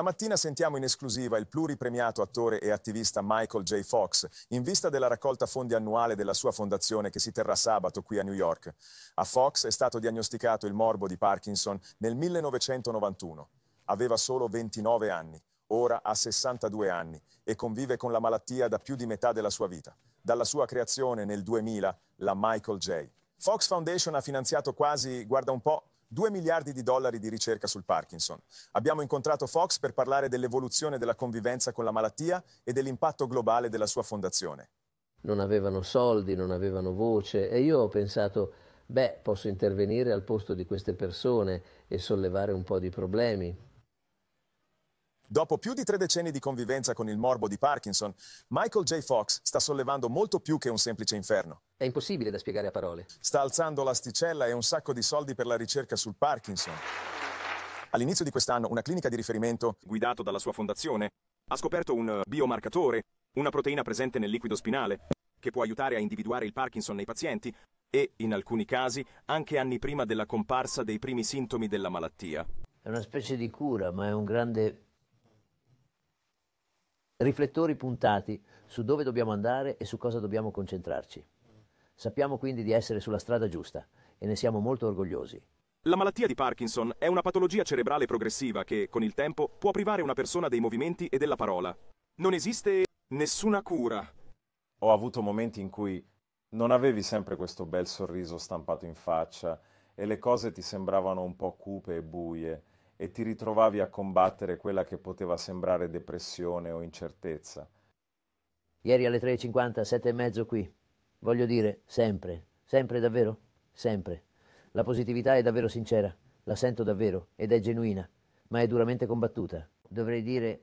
Stamattina sentiamo in esclusiva il pluripremiato attore e attivista Michael J. Fox in vista della raccolta fondi annuale della sua fondazione che si terrà sabato qui a New York. A Fox è stato diagnosticato il morbo di Parkinson nel 1991. Aveva solo 29 anni, ora ha 62 anni e convive con la malattia da più di metà della sua vita. Dalla sua creazione nel 2000, la Michael J. Fox Foundation ha finanziato quasi, guarda un po', 2 miliardi di dollari di ricerca sul Parkinson. Abbiamo incontrato Fox per parlare dell'evoluzione della convivenza con la malattia e dell'impatto globale della sua fondazione. Non avevano soldi, non avevano voce e io ho pensato, beh, posso intervenire al posto di queste persone e sollevare un po' di problemi. Dopo più di tre decenni di convivenza con il morbo di Parkinson, Michael J. Fox sta sollevando molto più che un semplice inferno. È impossibile da spiegare a parole. Sta alzando l'asticella e un sacco di soldi per la ricerca sul Parkinson. All'inizio di quest'anno una clinica di riferimento, guidato dalla sua fondazione, ha scoperto un biomarcatore, una proteina presente nel liquido spinale, che può aiutare a individuare il Parkinson nei pazienti e, in alcuni casi, anche anni prima della comparsa dei primi sintomi della malattia. È una specie di cura, ma è un grande riflettori puntati su dove dobbiamo andare e su cosa dobbiamo concentrarci. Sappiamo quindi di essere sulla strada giusta e ne siamo molto orgogliosi. La malattia di Parkinson è una patologia cerebrale progressiva che, con il tempo, può privare una persona dei movimenti e della parola. Non esiste nessuna cura. Ho avuto momenti in cui non avevi sempre questo bel sorriso stampato in faccia e le cose ti sembravano un po' cupe e buie e ti ritrovavi a combattere quella che poteva sembrare depressione o incertezza. Ieri alle 3.50, sette e mezzo qui. Voglio dire, sempre, sempre davvero, sempre. La positività è davvero sincera, la sento davvero ed è genuina, ma è duramente combattuta. Dovrei dire,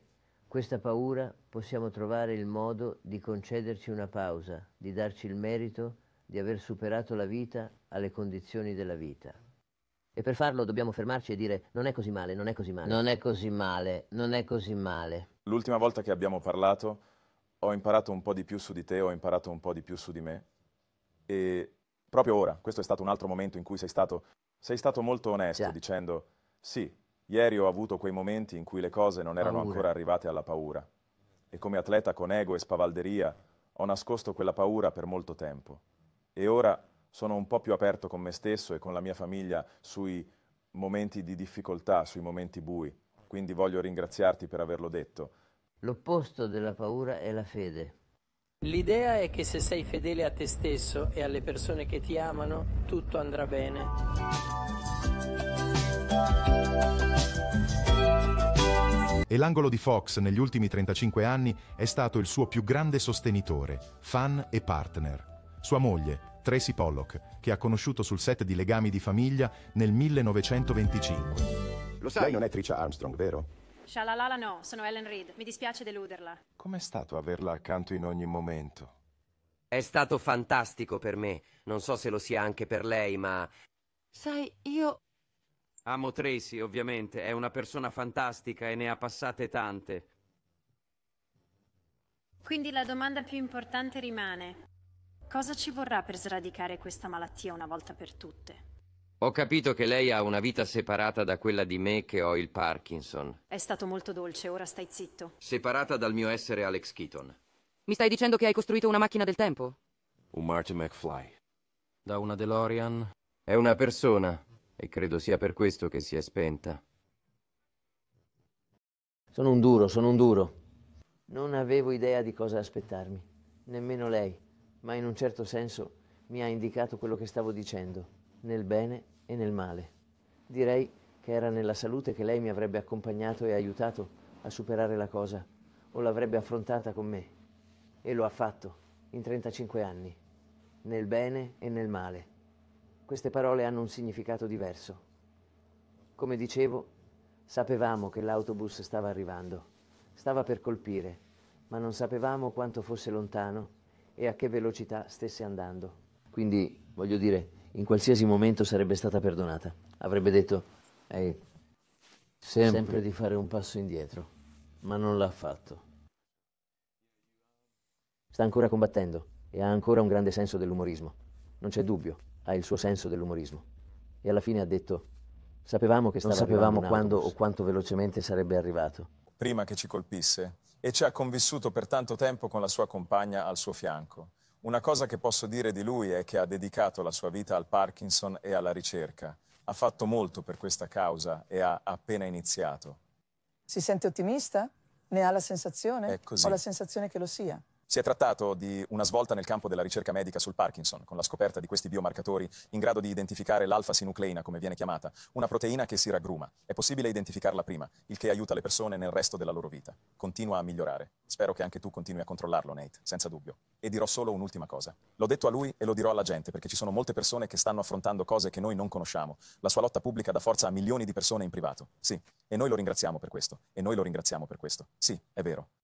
questa paura possiamo trovare il modo di concederci una pausa, di darci il merito di aver superato la vita alle condizioni della vita. E per farlo dobbiamo fermarci e dire non è così male, non è così male. Non è così male, non è così male. L'ultima volta che abbiamo parlato ho imparato un po' di più su di te, ho imparato un po' di più su di me. E proprio ora, questo è stato un altro momento in cui sei stato, sei stato molto onesto Già. dicendo sì, ieri ho avuto quei momenti in cui le cose non erano paura. ancora arrivate alla paura. E come atleta con ego e spavalderia ho nascosto quella paura per molto tempo. E ora sono un po' più aperto con me stesso e con la mia famiglia sui momenti di difficoltà, sui momenti bui. Quindi voglio ringraziarti per averlo detto. L'opposto della paura è la fede. L'idea è che se sei fedele a te stesso e alle persone che ti amano, tutto andrà bene. E l'angolo di Fox negli ultimi 35 anni è stato il suo più grande sostenitore, fan e partner. Sua moglie, Tracy Pollock, che ha conosciuto sul set di Legami di famiglia nel 1925. Lo sai, lei non è Tricia Armstrong, vero? Shalalala no, sono Ellen Reed. Mi dispiace deluderla. Com'è stato averla accanto in ogni momento? È stato fantastico per me. Non so se lo sia anche per lei, ma... Sai, io... Amo Tracy, ovviamente. È una persona fantastica e ne ha passate tante. Quindi la domanda più importante rimane. Cosa ci vorrà per sradicare questa malattia una volta per tutte? Ho capito che lei ha una vita separata da quella di me che ho il Parkinson. È stato molto dolce, ora stai zitto. Separata dal mio essere Alex Keaton. Mi stai dicendo che hai costruito una macchina del tempo? Un Marty McFly. Da una DeLorean? È una persona, e credo sia per questo che si è spenta. Sono un duro, sono un duro. Non avevo idea di cosa aspettarmi, nemmeno lei ma in un certo senso mi ha indicato quello che stavo dicendo, nel bene e nel male. Direi che era nella salute che lei mi avrebbe accompagnato e aiutato a superare la cosa, o l'avrebbe affrontata con me. E lo ha fatto, in 35 anni, nel bene e nel male. Queste parole hanno un significato diverso. Come dicevo, sapevamo che l'autobus stava arrivando, stava per colpire, ma non sapevamo quanto fosse lontano e a che velocità stesse andando. Quindi, voglio dire, in qualsiasi momento sarebbe stata perdonata. Avrebbe detto, ehi, sempre. sempre di fare un passo indietro, ma non l'ha fatto. Sta ancora combattendo e ha ancora un grande senso dell'umorismo. Non c'è dubbio, ha il suo senso dell'umorismo. E alla fine ha detto, sapevamo che stava Non sapevamo quando o quanto velocemente sarebbe arrivato. Prima che ci colpisse, e ci ha convissuto per tanto tempo con la sua compagna al suo fianco. Una cosa che posso dire di lui è che ha dedicato la sua vita al Parkinson e alla ricerca. Ha fatto molto per questa causa e ha appena iniziato. Si sente ottimista? Ne ha la sensazione? È così. Ho la sensazione che lo sia. Si è trattato di una svolta nel campo della ricerca medica sul Parkinson, con la scoperta di questi biomarcatori in grado di identificare l'alfa-sinucleina, come viene chiamata, una proteina che si raggruma. È possibile identificarla prima, il che aiuta le persone nel resto della loro vita. Continua a migliorare. Spero che anche tu continui a controllarlo, Nate, senza dubbio. E dirò solo un'ultima cosa. L'ho detto a lui e lo dirò alla gente, perché ci sono molte persone che stanno affrontando cose che noi non conosciamo. La sua lotta pubblica dà forza a milioni di persone in privato. Sì, e noi lo ringraziamo per questo. E noi lo ringraziamo per questo. Sì, è vero.